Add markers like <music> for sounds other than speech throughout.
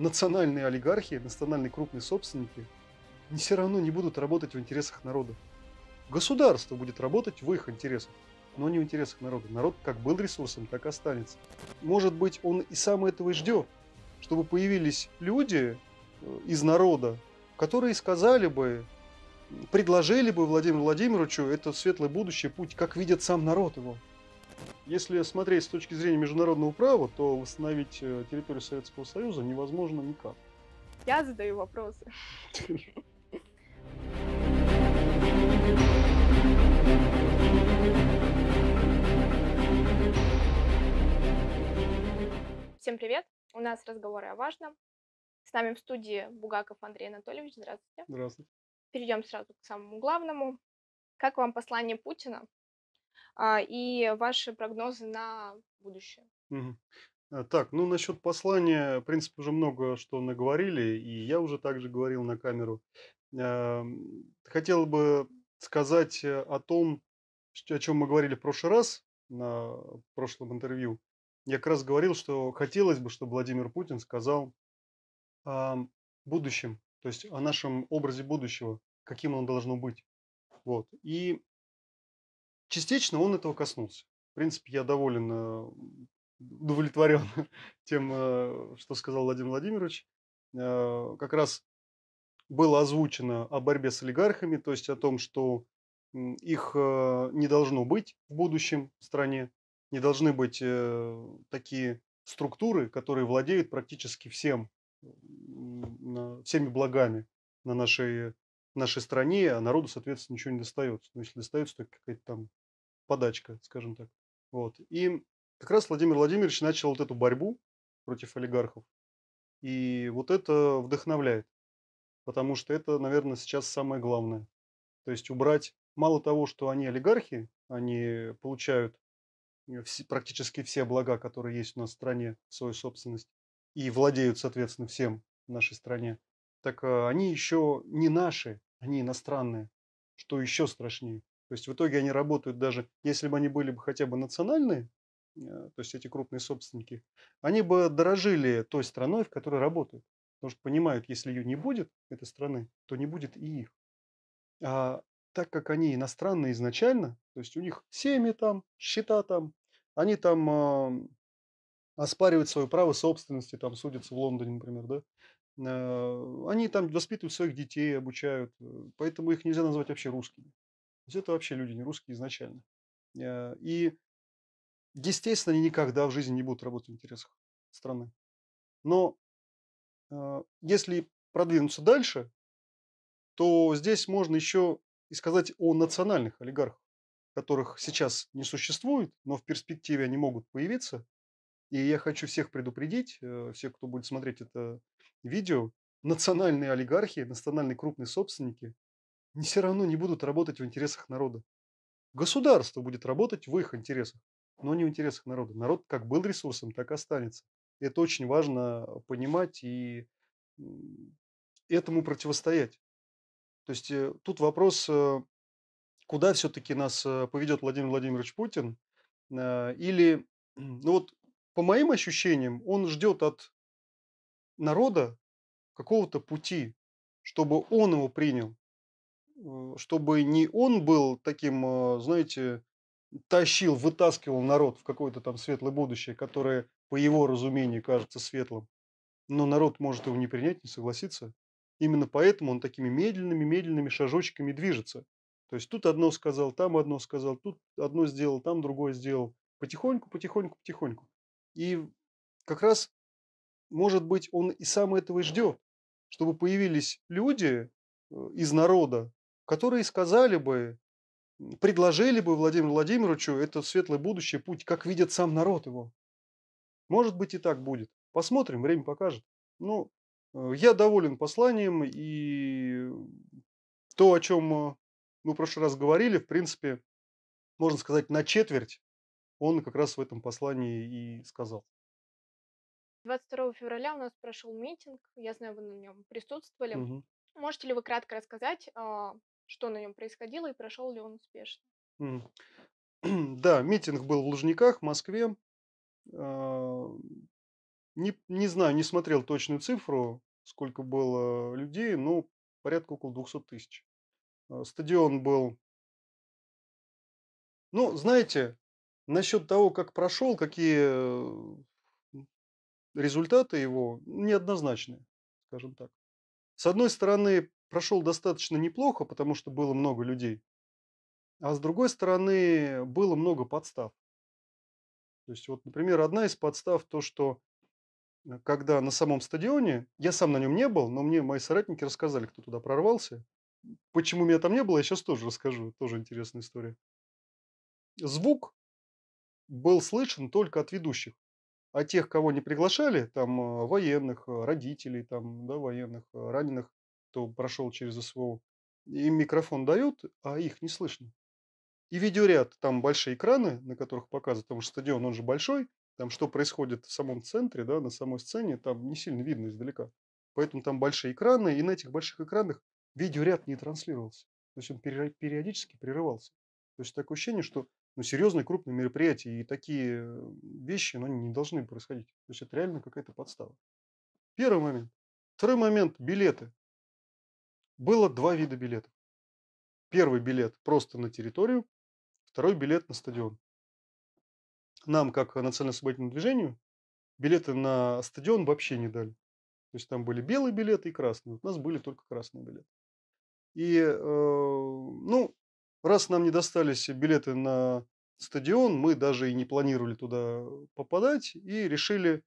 национальные олигархи, национальные крупные собственники не все равно не будут работать в интересах народа. Государство будет работать в их интересах, но не в интересах народа. Народ как был ресурсом, так и останется. Может быть, он и сам этого и ждет, чтобы появились люди э, из народа, которые сказали бы, предложили бы Владимиру Владимировичу это светлое будущее, путь, как видит сам народ его. Если смотреть с точки зрения международного права, то восстановить э, территорию Советского Союза невозможно никак. Я задаю вопросы. Всем привет! У нас разговоры о важном. С нами в студии Бугаков Андрей Анатольевич. Здравствуйте. Здравствуйте. Перейдем сразу к самому главному. Как вам послание Путина а, и ваши прогнозы на будущее. А, так, ну насчет послания, в принципе, уже много что наговорили, и я уже также говорил на камеру. Хотел бы сказать э, о том, о чем мы говорили в прошлый раз, на прошлом интервью. Я как раз говорил, что хотелось бы, чтобы Владимир Путин сказал о будущем, то есть о нашем образе будущего, каким он должно быть. Вот. И частично он этого коснулся. В принципе, я доволен, э, удовлетворен <laughs> тем, э, что сказал Владимир Владимирович. Э, как раз было озвучено о борьбе с олигархами, то есть о том, что их не должно быть в будущем в стране, не должны быть такие структуры, которые владеют практически всем, всеми благами на нашей нашей стране, а народу, соответственно, ничего не достается. Ну, если достается, то какая-то там подачка, скажем так. Вот. И как раз Владимир Владимирович начал вот эту борьбу против олигархов. И вот это вдохновляет, потому что это, наверное, сейчас самое главное. То есть убрать мало того, что они олигархи, они получают э, практически все блага, которые есть у нас в стране, в свою собственность, и владеют, соответственно, всем в нашей стране так э, они еще не наши, они иностранные, что еще страшнее. То есть в итоге они работают даже, если бы они были бы хотя бы национальные, э, то есть эти крупные собственники, они бы дорожили той страной, в которой работают. Потому что понимают, если ее не будет, этой страны, то не будет и их. А так как они иностранные изначально, то есть у них семьи там, счета там, они там э, оспаривают свое право собственности, там судятся в Лондоне, например, да, Э, они там воспитывают своих детей, обучают, э, поэтому их нельзя назвать вообще русскими. То есть это вообще люди не русские изначально. Э, и, естественно, они никогда в жизни не будут работать в интересах страны. Но если продвинуться дальше, то здесь можно еще и сказать о национальных олигархах, которых сейчас не существует, но в перспективе они могут появиться. И я хочу всех предупредить, всех, кто будет смотреть это видео, национальные олигархи, национальные крупные собственники не все равно не будут работать в интересах народа. Государство будет работать в их интересах, но не в интересах народа. Народ как был ресурсом, так и останется. Это очень важно а, понимать и этому противостоять. То есть э, тут вопрос, э, куда все-таки нас э, поведет Владимир Владимирович Путин, или, ну вот, по моим ощущениям, он ждет от народа какого-то пути, чтобы он его принял, э, чтобы не он был таким, э, знаете, тащил, вытаскивал народ в какое-то там светлое будущее, которое по его разумению кажется светлым, но народ может его не принять, не согласиться. Именно поэтому он такими медленными, медленными шажочками движется. То есть тут одно сказал, там одно сказал, тут одно сделал, там другое сделал. Потихоньку, потихоньку, потихоньку. И как раз может быть, он и сам этого и ждет, чтобы появились люди э, из народа, которые сказали бы, предложили бы Владимиру Владимировичу это светлое будущее, путь, как видит сам народ его. Может быть, и так будет. Посмотрим, время покажет. Ну, э, я доволен посланием, и то, о чем э, мы в прошлый раз говорили, в принципе, можно сказать, на четверть он как раз в этом послании и сказал. 22 февраля у нас прошел митинг, я знаю, вы на нем присутствовали. Угу. Можете ли вы кратко рассказать, а, что на нем происходило и прошел ли он успешно? <clears throat> Да, митинг был в Лужниках, в Москве. А, не, не знаю, не смотрел точную цифру, сколько было людей, но порядка около 200 тысяч. А, стадион был... Ну, знаете, насчет того, как прошел, какие э, результаты его неоднозначные, скажем так. С одной стороны, прошел достаточно неплохо, потому что было много людей, а с другой стороны, было много подстав. То есть, вот, например, одна из подстав то, что э, когда на самом стадионе, я сам на нем не был, но мне мои соратники рассказали, кто туда прорвался. Почему меня там не было, я сейчас тоже расскажу, тоже интересная история. Звук был слышен только от ведущих а тех, кого не приглашали, там а, военных, а, родителей, там, да, военных, а, раненых, кто прошел через СВО, им микрофон дают, а их не слышно. И видеоряд, там большие экраны, на которых показывают, потому что стадион, он же большой, там что происходит в самом центре, да, на самой сцене, там не сильно видно издалека. Поэтому там большие экраны, и на этих больших экранах видеоряд не транслировался. То есть он периодически прерывался. То есть такое ощущение, что ну, серьезные крупные мероприятия. И такие вещи ну, не должны происходить. То есть это реально какая-то подстава. Первый момент. Второй момент – билеты. Было два вида билетов. Первый билет просто на территорию, второй билет на стадион. Нам, как национально-событийному движению, билеты на стадион вообще не дали. То есть там были белые билеты и красные. У нас были только красные билеты. И, э, ну, Раз нам не достались билеты на стадион, мы даже и не планировали туда попадать и решили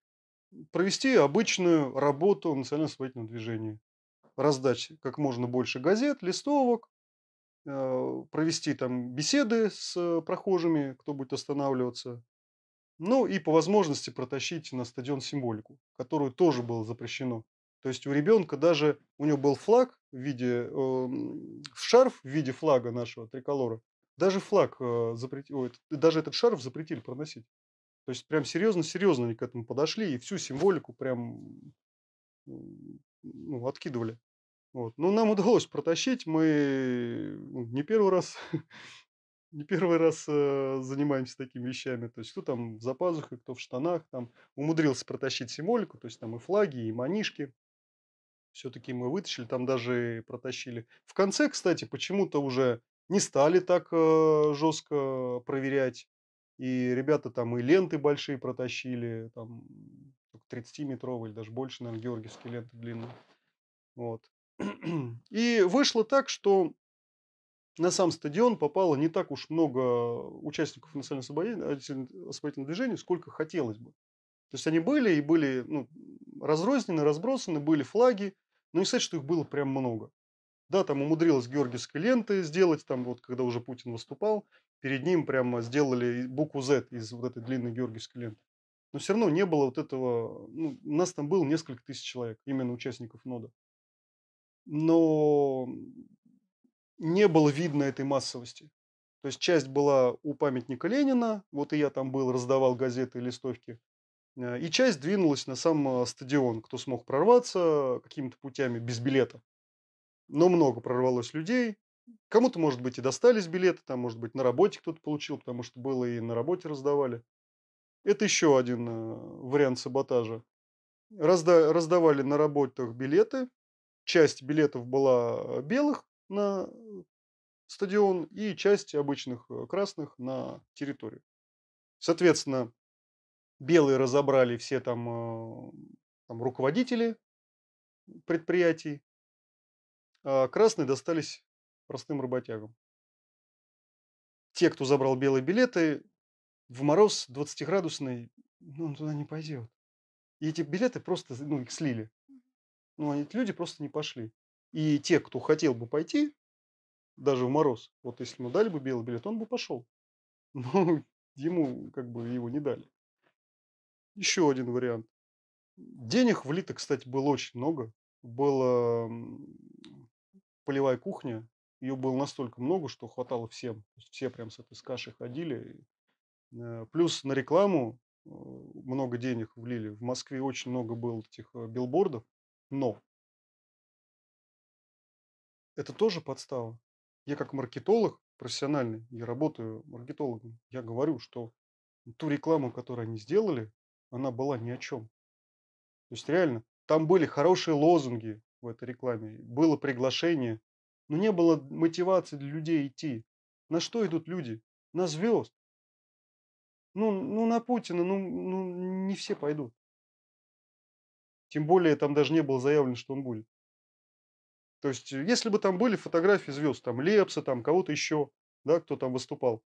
провести обычную работу национально-освободительного движения. Раздать как можно больше газет, листовок, э, провести там беседы с прохожими, кто будет останавливаться. Ну и по возможности протащить на стадион символику, которую тоже было запрещено то есть у ребенка даже у него был флаг в виде э, шарф в виде флага нашего триколора. Даже флаг э, запретил, даже этот шарф запретили проносить. То есть прям серьезно-серьезно они к этому подошли и всю символику прям ну, откидывали. Вот. Но нам удалось протащить. Мы ну, не первый раз <laughs> не первый раз э, занимаемся такими вещами. То есть, кто там в пазухой, кто в штанах, там умудрился протащить символику, то есть там и флаги, и манишки все-таки мы вытащили, там даже протащили. В конце, кстати, почему-то уже не стали так э, жестко проверять. И ребята там и ленты большие протащили, там 30-метровые или даже больше, наверное, георгиевские ленты длинные. Вот. <clears throat> И вышло так, что на сам стадион попало не так уж много участников национально-освободительного движения, сколько хотелось бы. То есть они были и были ну, разрознены, разбросаны, были флаги, но ну, не сказать, что их было прям много. Да, там умудрилась георгиевской ленты сделать, там вот когда уже Путин выступал, перед ним прямо сделали букву Z из вот этой длинной георгиевской ленты. Но все равно не было вот этого, ну, у нас там было несколько тысяч человек, именно участников нода. Но не было видно этой массовости. То есть часть была у памятника Ленина, вот и я там был, раздавал газеты и листовки. Э, и часть двинулась на сам а, стадион, кто смог прорваться какими-то путями без билета. Но много прорвалось людей. Кому-то, может быть, и достались билеты, там, может быть, на работе кто-то получил, потому что было и на работе раздавали. Это еще один а, вариант саботажа. Разда- раздавали на работах билеты. Часть билетов была белых на стадион и часть обычных э, красных на территорию. Соответственно, Белые разобрали все там, э, там руководители предприятий, а красные достались простым работягам. Те, кто забрал белые билеты, в мороз 20-градусный, ну, он туда не пойдет. И эти билеты просто, ну, их слили. Ну, эти люди просто не пошли. И те, кто хотел бы пойти, даже в мороз, вот если ему дали бы белый билет, он бы пошел. <laughs> Но ему как бы его не дали. Еще один вариант. Денег влито, кстати, было очень много. Была полевая кухня, ее было настолько много, что хватало всем. Все прям с этой с кашей ходили. Э, плюс на рекламу э, много денег влили. В Москве очень много было этих э, билбордов, но это тоже подстава. Я как маркетолог профессиональный, я работаю маркетологом, я говорю, что ту рекламу, которую они сделали, она была ни о чем. То есть реально, там были хорошие лозунги в этой рекламе, было приглашение, но не было мотивации для людей идти. На что идут люди? На звезд. Ну, ну на Путина, ну, ну не все пойдут. Тем более там даже не было заявлено, что он будет. То есть, э, если бы там были фотографии звезд, там Лепса, там кого-то еще, да, кто там выступал,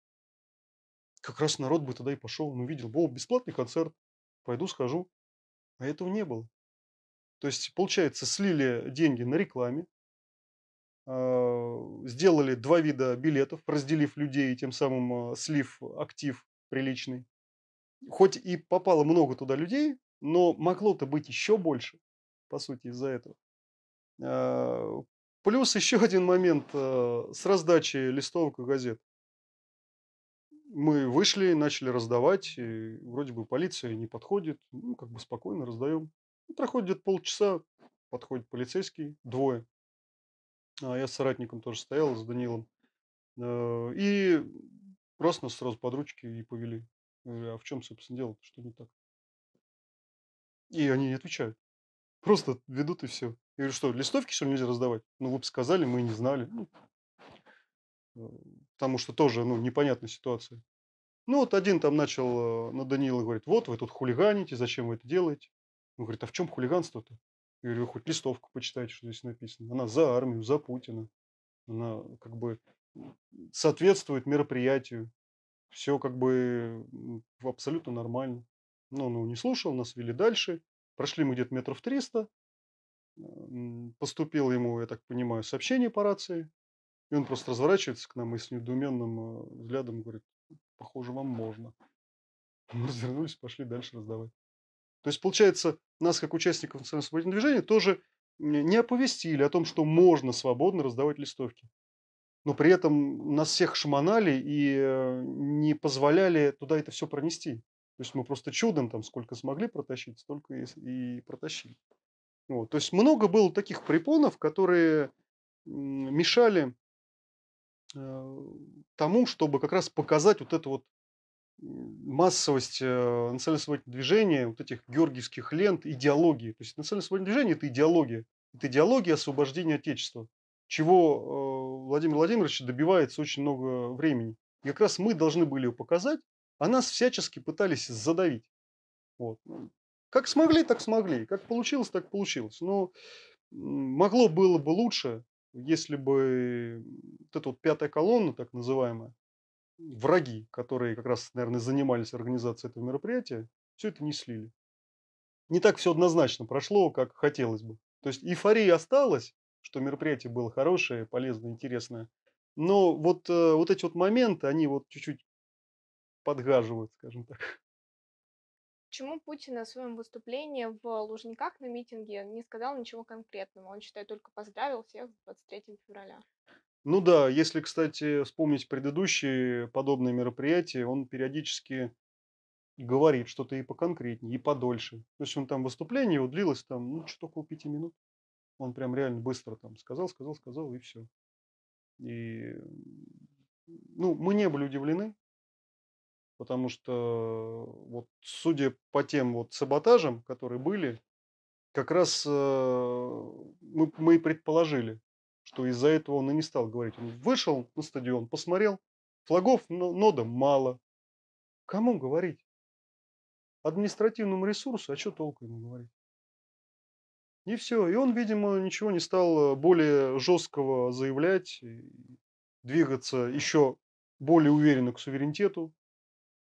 как раз народ бы тогда и пошел, он ну, увидел, был бесплатный концерт, Пойду схожу. А этого не было. То есть, получается, слили деньги на рекламе, а, сделали два вида билетов, разделив людей, тем самым а, слив актив приличный. Хоть и попало много туда людей, но могло-то быть еще больше, по сути, из-за этого. А, плюс еще один момент с раздачи листовок и газет мы вышли, начали раздавать, и вроде бы полиция не подходит, ну, как бы спокойно раздаем. Проходит полчаса, подходит полицейский, двое. А я с соратником тоже стоял, с Данилом. Э, и просто нас сразу под ручки и повели. Говорю, а в чем, собственно, дело? Что не так? И они не отвечают. Просто ведут и все. Я говорю, что, листовки, что ли, нельзя раздавать? Ну, вы бы сказали, мы не знали. Ну, э, потому что тоже ну, непонятная ситуация. Ну вот один там начал э, на Даниила говорит, вот вы тут хулиганите, зачем вы это делаете? Он говорит, а в чем хулиганство-то? Я говорю, вы хоть листовку почитайте, что здесь написано. Она за армию, за Путина. Она э, как бы соответствует мероприятию. Все как бы абсолютно нормально. Но он его не слушал, нас вели дальше. Прошли мы где-то метров 300. поступил ему, я так понимаю, сообщение по рации. И он просто разворачивается к нам и с недоуменным э, взглядом говорит, похоже, вам можно. <laughs> Мы развернулись, пошли дальше раздавать. То есть, получается, нас, как участников национального свободного движения, тоже не оповестили о том, что можно свободно раздавать листовки. Но при этом нас всех шмонали и э, не позволяли туда это все пронести. То есть мы просто чудом там сколько смогли протащить, столько и протащили. Вот. То есть много было таких препонов, которые мешали Э, тому, чтобы как раз показать вот эту вот массовость э, национально-освободительного движения, вот этих георгиевских лент, идеологии. То есть национально-освободительное движение – это идеология. Это идеология освобождения Отечества, чего э, Владимир Владимирович добивается очень много времени. И как раз мы должны были ее показать, а нас всячески пытались задавить. Вот. Ну, как смогли, так смогли. Как получилось, так получилось. Но могло было бы лучше, если бы вот эта вот пятая колонна, так называемая, враги, которые как раз, наверное, занимались организацией этого мероприятия, все это не слили. Не так все однозначно прошло, как хотелось бы. То есть эйфория осталась, что мероприятие было хорошее, полезное, интересное. Но вот, э, вот эти вот моменты, они вот чуть-чуть подгаживают, скажем так. Почему Путин на своем выступлении в Лужниках на митинге не сказал ничего конкретного? Он, считай, только поздравил всех 23 февраля. Ну да, если, кстати, вспомнить предыдущие подобные мероприятия, он периодически говорит что-то и поконкретнее, и подольше. То есть он там выступление его длилось там, ну, что то около пяти минут. Он прям реально быстро там сказал, сказал, сказал, и все. И, ну, мы не были удивлены, потому что, э, вот, судя по тем вот саботажам, которые были, как раз э, мы, мы предположили, что из-за этого он и не стал говорить. Он вышел на стадион, посмотрел, флагов нода мало. Кому говорить? Административному ресурсу, а что толку ему говорить? И все. И он, видимо, ничего не стал э, более жесткого заявлять, двигаться еще более уверенно к суверенитету,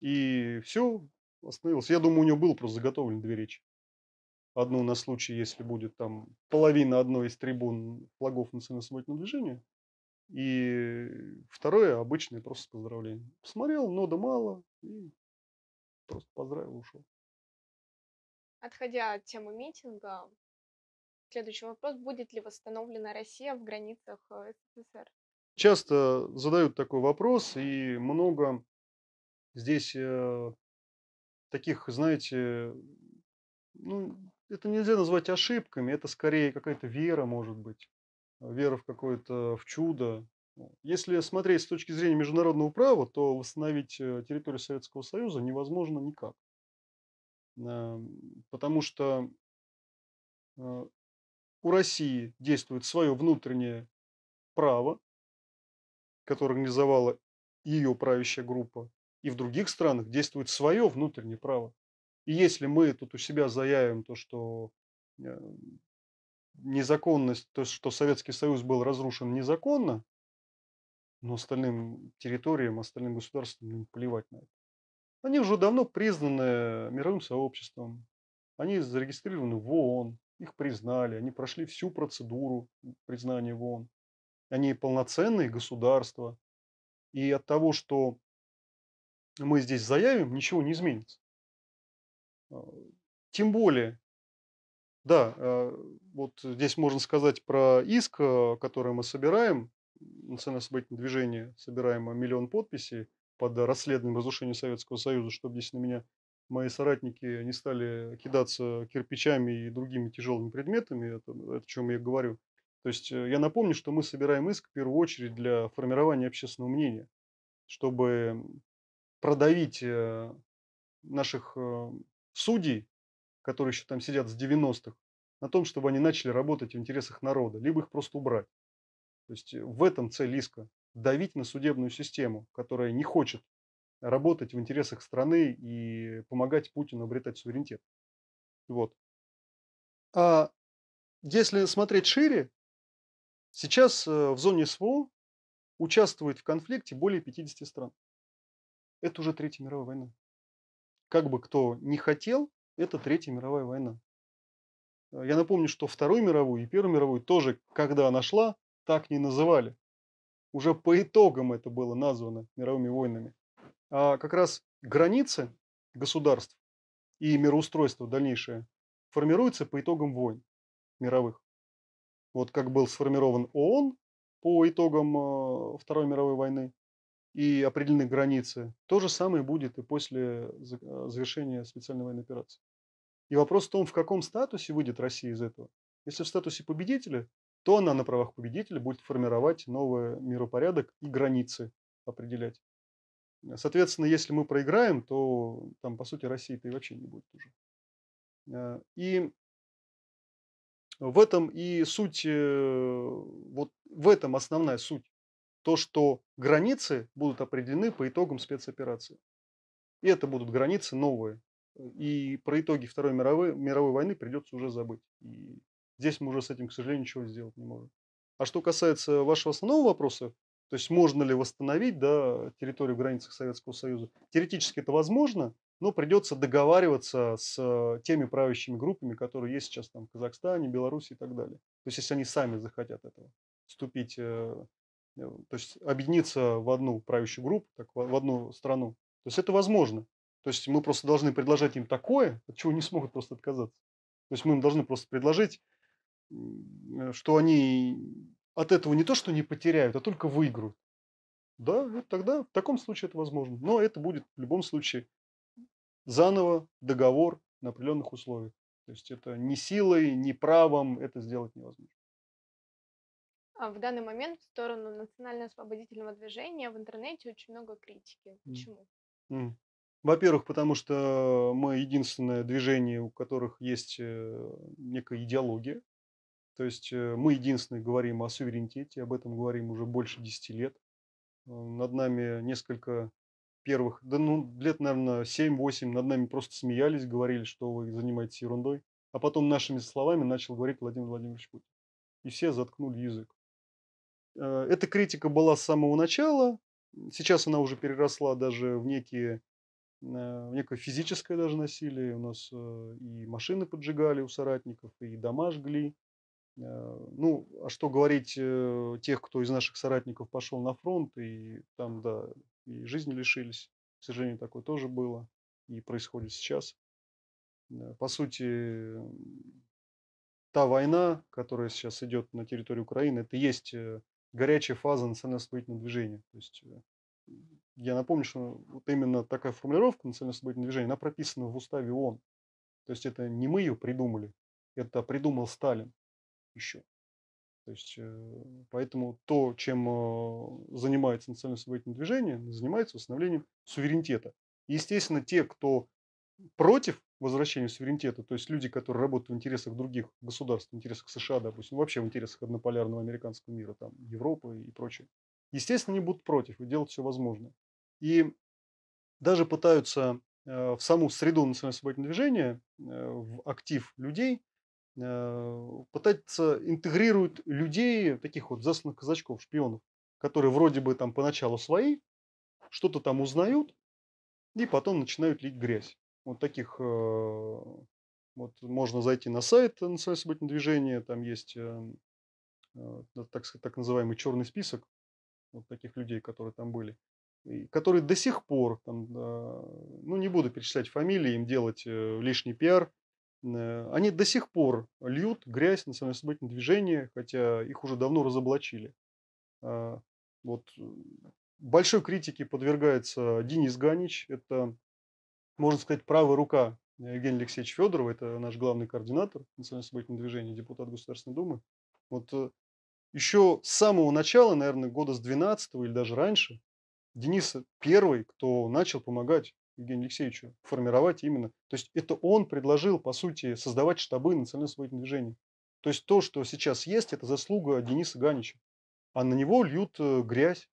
и все, остановился. Я думаю, у него было просто заготовлено две речи. Одну на случай, если будет там половина одной из трибун флагов национально-освободительного движения. И второе обычное просто поздравление. Посмотрел, но да мало, и просто поздравил, ушел. Отходя от темы митинга, следующий вопрос. Будет ли восстановлена Россия в границах э, СССР? Часто задают такой вопрос, и много Здесь э, таких, знаете, ну, это нельзя назвать ошибками, это скорее какая-то вера, может быть, вера в какое-то, в чудо. Если смотреть с точки зрения международного права, то восстановить э, территорию Советского Союза невозможно никак. Э, потому что у России действует свое внутреннее право, которое организовала ее правящая группа, и в других странах действует свое внутреннее право. И если мы тут у себя заявим то, что э, незаконность, то, что Советский Союз был разрушен незаконно, но остальным территориям, остальным государствам им плевать на это. Они уже давно признаны мировым сообществом, они зарегистрированы в ООН, их признали, они прошли всю процедуру признания в ООН. Они полноценные государства. И от того, что мы здесь заявим, ничего не изменится. А, тем более, да, э, вот здесь можно сказать про иск, э, который мы собираем, национальное событийное движение, собираем миллион подписей под расследованием разрушения Советского Союза, чтобы здесь на меня мои соратники не стали кидаться кирпичами и другими тяжелыми предметами, это, это о чем я говорю. То есть э, я напомню, что мы собираем иск в первую очередь для формирования общественного мнения, чтобы продавить э, наших э, судей, которые еще там сидят с 90-х, на том, чтобы они начали работать в интересах народа, либо их просто убрать. То есть э, в этом цель иска – давить на судебную систему, которая не хочет работать в интересах страны и помогать Путину обретать суверенитет. Вот. А если смотреть шире, сейчас в зоне СВО участвует в конфликте более 50 стран это уже Третья мировая война. Как бы кто не хотел, это Третья мировая война. Э, я напомню, что Вторую мировую и Первую мировую тоже, когда она шла, так не называли. Уже по итогам это было названо мировыми войнами. А как раз границы государств и мироустройство дальнейшее формируются по итогам войн мировых. Вот как был сформирован ООН по итогам э, Второй мировой войны, и определены границы. То же самое будет и после а, завершения специальной военной операции. И вопрос в том, в каком статусе выйдет Россия из этого. Если в статусе победителя, то она на правах победителя будет формировать новый миропорядок и границы определять. Соответственно, если мы проиграем, то там, по сути, России-то и вообще не будет уже. А, и в этом и суть, э, вот в этом основная суть то, что границы будут определены по итогам спецоперации. И это будут границы новые. И про итоги Второй мировой, мировой войны придется уже забыть. И здесь мы уже с этим, к сожалению, ничего сделать не можем. А что касается вашего основного вопроса, то есть можно ли восстановить да, территорию в границах Советского Союза, теоретически это возможно, но придется договариваться с теми правящими группами, которые есть сейчас там в Казахстане, Беларуси и так далее. То есть если они сами захотят этого, вступить э, Э, то есть объединиться в одну правящую группу, так, в одну страну. То есть это возможно. То есть мы просто должны предложить им такое, от чего не смогут просто отказаться. То есть мы им должны просто предложить, э, что они от этого не то, что не потеряют, а только выиграют. Да, вот тогда в таком случае это возможно. Но это будет в любом случае заново договор на определенных условиях. То есть это ни силой, ни правом это сделать невозможно. А в данный момент в сторону национально-освободительного движения в интернете очень много критики. Почему? Mm. Во-первых, потому что мы единственное движение, у которых есть э, некая идеология. То есть э, мы единственные говорим о суверенитете, об этом говорим уже больше десяти лет. Э, над нами несколько первых, да ну лет, наверное, 7-8, над нами просто смеялись, говорили, что вы занимаетесь ерундой. А потом нашими словами начал говорить Владимир Владимирович Путин. И все заткнули язык. Э, эта критика была с самого начала. Сейчас она уже переросла даже в некие э, в некое физическое даже насилие. У нас э, и машины поджигали у соратников, и дома жгли. Ну, а что говорить тех, кто из наших соратников пошел на фронт, и там, да, и жизни лишились. К сожалению, такое тоже было и происходит сейчас. По сути, та война, которая сейчас идет на территории Украины, это есть горячая фаза национально-освободительного движения. То есть э, я напомню, что вот именно такая формулировка национально-освободительного движения, она прописана в уставе ООН. То есть это не мы ее придумали, это придумал Сталин еще. То есть, э, поэтому то, чем э, занимается национально-освободительное движение, занимается восстановлением суверенитета. И, естественно, те, кто против возвращения суверенитета, то есть люди, которые работают в интересах других государств, в интересах США, допустим, вообще в интересах однополярного американского мира, там, Европы и прочее, естественно, они будут против и делают все возможное. И даже пытаются э, в саму среду национального освободительного движения, э, в актив людей, э, пытаются интегрируют людей, таких вот засланных казачков, шпионов, которые вроде бы там поначалу свои, что-то там узнают, и потом начинают лить грязь вот таких э, вот можно зайти на сайт э, национального событийного движения, там есть эм, э, так, сказать, так называемый черный список вот таких людей, которые там были, и которые до сих пор, там, ну не буду перечислять фамилии, им делать лишний пиар, они до сих пор льют грязь на национальное событийное движение, хотя их уже давно разоблачили. А, вот большой критике подвергается Денис Ганич, это можно сказать, правая рука Евгения Алексеевича Федорова, это наш главный координатор национального событийного движения, депутат Государственной Думы. Вот э, еще с самого начала, наверное, года с 12 или даже раньше, Денис первый, кто начал помогать Евгению Алексеевичу формировать именно. То есть это он предложил, по сути, создавать штабы национального освободительного движения. То есть то, что сейчас есть, это заслуга Дениса Ганича. А на него льют э, грязь.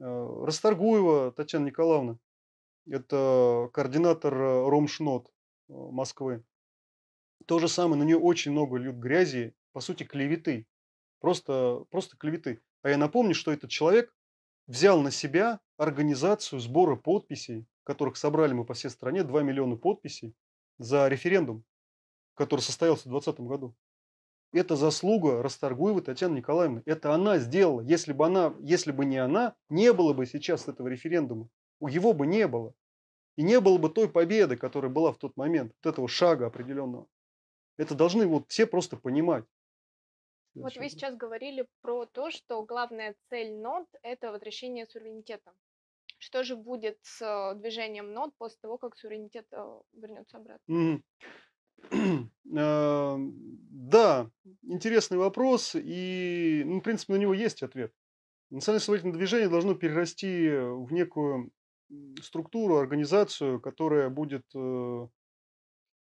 Э, Расторгуева Татьяна Николаевна, это координатор э, Ромшнот э, Москвы. То же самое, на нее очень много льют грязи, по сути, клеветы. Просто, просто клеветы. А я напомню, что этот человек взял на себя организацию сбора подписей, которых собрали мы по всей стране, 2 миллиона подписей за референдум, который состоялся в 2020 году. Это заслуга Расторгуева Татьяны Николаевны. Это она сделала. Если бы, она, если бы не она, не было бы сейчас этого референдума у его бы не было. И не было бы той победы, которая была в тот момент, вот этого шага определенного. Это должны вот все просто понимать. Вот вы сейчас говорили про то, что главная цель НОТ это возвращение суверенитета. Что же будет с движением НОТ после того, как суверенитет э, вернется обратно? Mm. <clears throat> да, интересный вопрос, и, ну, в принципе, на него есть ответ. Национально-освободительное движение должно перерасти в некую структуру, организацию, которая будет э,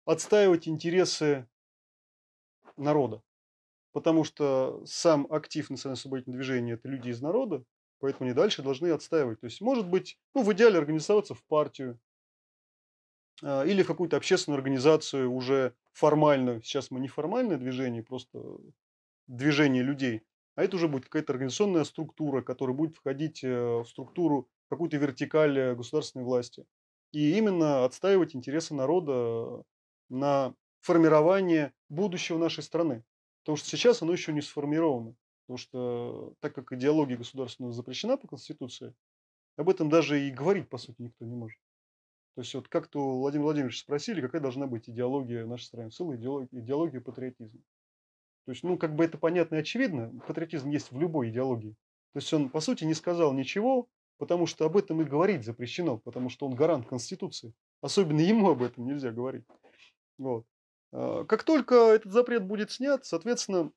отстаивать интересы народа. Потому что сам актив национально-освободительного движения – это люди из народа, поэтому они дальше должны отстаивать. То есть, может быть, ну, в идеале организоваться в партию а, или в какую-то общественную организацию уже формальную. Сейчас мы не формальное движение, просто движение людей. А это уже будет какая-то организационная структура, которая будет входить э, в структуру какую-то вертикаль э, государственной власти. И именно отстаивать интересы народа на формирование будущего нашей страны. Потому что сейчас оно еще не сформировано. Потому что так как идеология государственного запрещена по Конституции, об этом даже и говорить, по сути, никто не может. То есть вот как-то Владимир Владимирович спросили, какая должна быть идеология нашей страны. Целая идеология, идеология патриотизма. То есть, ну, как бы это понятно и очевидно, патриотизм есть в любой идеологии. То есть он, по сути, не сказал ничего, потому что об этом и говорить запрещено, потому что он гарант Конституции. Особенно ему об этом нельзя говорить. Вот. А, как только этот запрет будет снят, соответственно,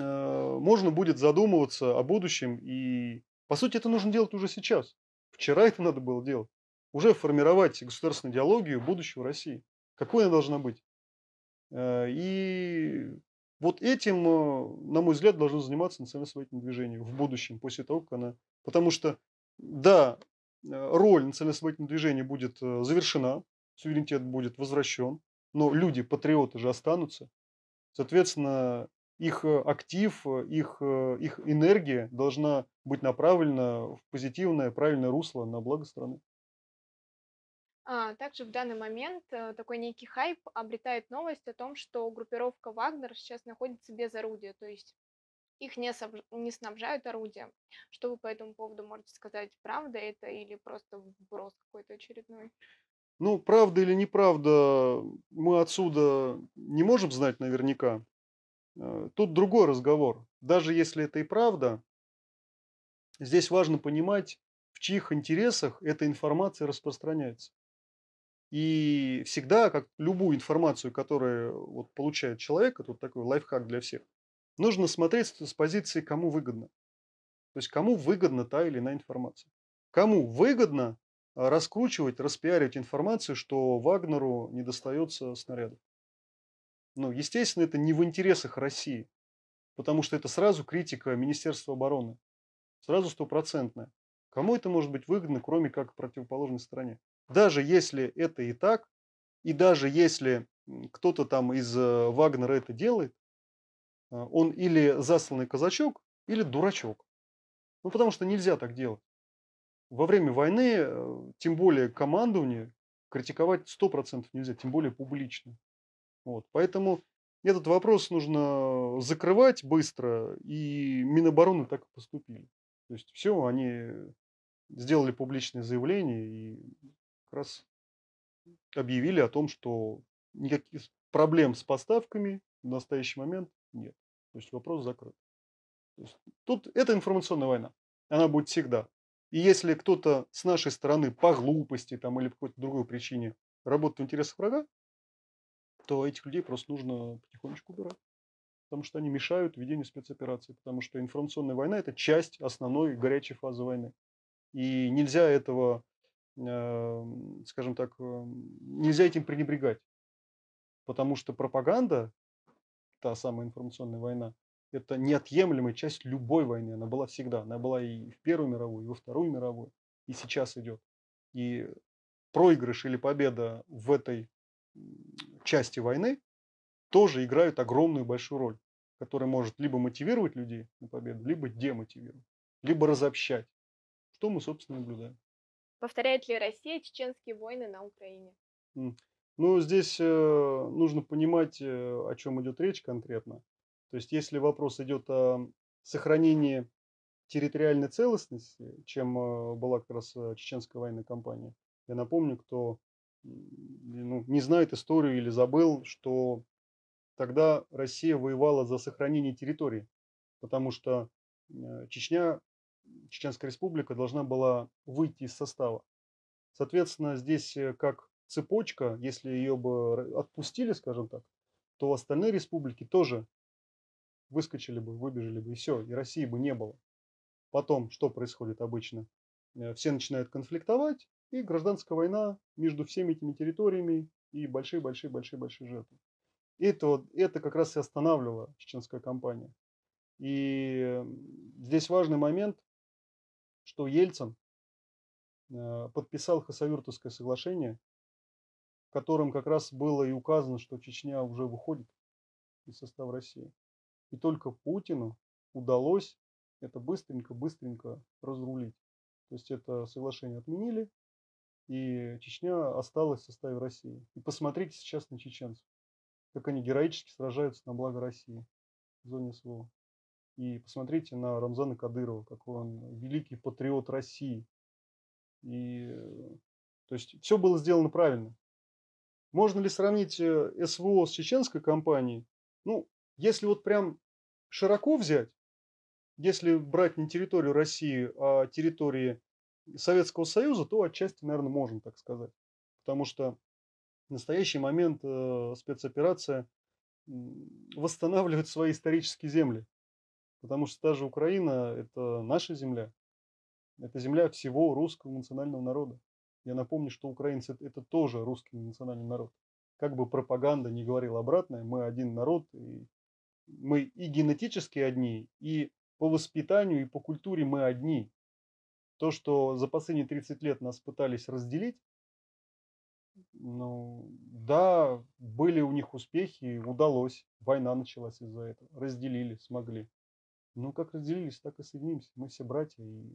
а, можно будет задумываться о будущем. И, по сути, это нужно делать уже сейчас. Вчера это надо было делать. Уже формировать государственную идеологию будущего России. Какой она должна быть? А, и вот этим, на мой взгляд, должно заниматься национально-освоительное движение в будущем, после того, как она Потому что, да, э, роль национально-освободительного движения будет э, завершена, суверенитет будет возвращен, но люди, патриоты же останутся. Соответственно, их э, актив, их, их энергия должна быть направлена в позитивное, правильное русло на благо страны. А, также в данный момент такой некий хайп обретает новость о том, что группировка Вагнер сейчас находится без орудия, то есть их не, соб... не снабжают орудием. Что вы по этому поводу можете сказать? Правда это или просто вброс какой-то очередной? Ну, правда или неправда, мы отсюда не можем знать наверняка. Э, тут другой разговор. Даже если это и правда, здесь важно понимать, в чьих интересах эта информация распространяется. И всегда, как любую информацию, которую вот, получает человек, это такой лайфхак для всех, нужно смотреть с позиции, кому выгодно. То есть кому выгодна та или иная информация. Кому выгодно а, раскручивать, распиаривать информацию, что Вагнеру не достается снарядов. Ну, естественно, это не в интересах России, потому что это сразу критика Министерства обороны, сразу стопроцентная. Кому это может быть выгодно, кроме как противоположной стороне? Даже если это и так, и даже если кто-то там из э, Вагнера это делает, а, он или засланный казачок, или дурачок. Ну, потому что нельзя так делать. Во время войны, э, тем более командование, критиковать 100% нельзя, тем более публично. Вот. Поэтому этот вопрос нужно закрывать быстро, и Минобороны так и поступили. То есть все, они сделали публичное заявление и как раз объявили о том, что никаких проблем с поставками в настоящий момент нет. То есть вопрос закрыт. Есть, тут это информационная война. Она будет всегда. И если кто-то с нашей стороны по глупости там, или по какой-то другой причине работает в интересах врага, то этих людей просто нужно потихонечку убирать. Потому что они мешают ведению спецоперации. Потому что информационная война – это часть основной горячей фазы войны. И нельзя этого, эм, скажем так, эм, нельзя этим пренебрегать. Потому что пропаганда та самая информационная война, это неотъемлемая часть любой войны. Она была всегда. Она была и в Первую мировую, и во Вторую мировую, и сейчас идет. И проигрыш или победа в этой части войны тоже играют огромную большую роль, которая может либо мотивировать людей на победу, либо демотивировать, либо разобщать, что мы, собственно, наблюдаем. Повторяет ли Россия чеченские войны на Украине? Ну здесь э, нужно понимать, э, о чем идет речь конкретно. То есть, если вопрос идет о сохранении территориальной целостности, чем э, была как раз чеченская военная кампания, я напомню, кто ну, не знает историю или забыл, что тогда Россия воевала за сохранение территории, потому что Чечня, Чеченская республика должна была выйти из состава. Соответственно, здесь как цепочка, если ее бы отпустили, скажем так, то остальные республики тоже выскочили бы, выбежали бы, и все, и России бы не было. Потом, что происходит обычно? Э, все начинают конфликтовать, и гражданская война между всеми этими территориями и большие-большие-большие-большие жертвы. И это, вот, это как раз и останавливала чеченская кампания. И здесь важный момент, что Ельцин э, подписал Хасавюртовское соглашение в котором как раз было и указано, что Чечня уже выходит из состава России. И только Путину удалось это быстренько-быстренько разрулить. То есть это соглашение отменили, и Чечня осталась в составе России. И посмотрите сейчас на чеченцев, как они героически сражаются на благо России в зоне СВО. И посмотрите на Рамзана Кадырова, какой он великий патриот России. И, э, то есть все было сделано правильно. Можно ли сравнить э, СВО с чеченской компанией? Ну, если вот прям широко взять, если брать не территорию России, а территории Советского Союза, то отчасти, наверное, можно так сказать. Потому что в настоящий момент э, спецоперация <laughs> восстанавливает свои исторические земли. Потому что та же Украина – это наша земля. Это земля всего русского национального народа. Я напомню, что украинцы – это тоже русский национальный народ. Как бы пропаганда не говорила обратное, мы один народ, и мы и генетически одни, и по воспитанию, и по культуре мы одни. То, что за последние 30 лет нас пытались разделить, ну, да, были у них успехи, удалось. Война началась из-за этого. Разделили, смогли. Ну, как разделились, так и соединимся. Мы все братья, и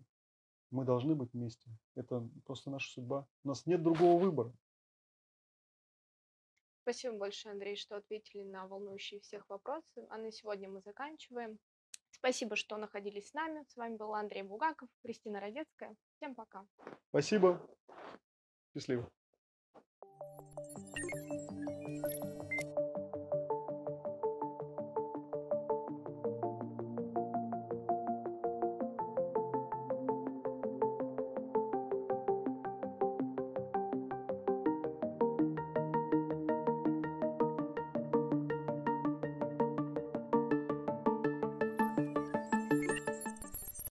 мы должны быть вместе. Это просто наша судьба. У нас нет другого выбора. Спасибо большое, Андрей, что ответили на волнующие всех вопросы. А на сегодня мы заканчиваем. Спасибо, что находились с нами. С вами был Андрей Бугаков, Кристина Родецкая. Всем пока. Спасибо. Счастливо. thank you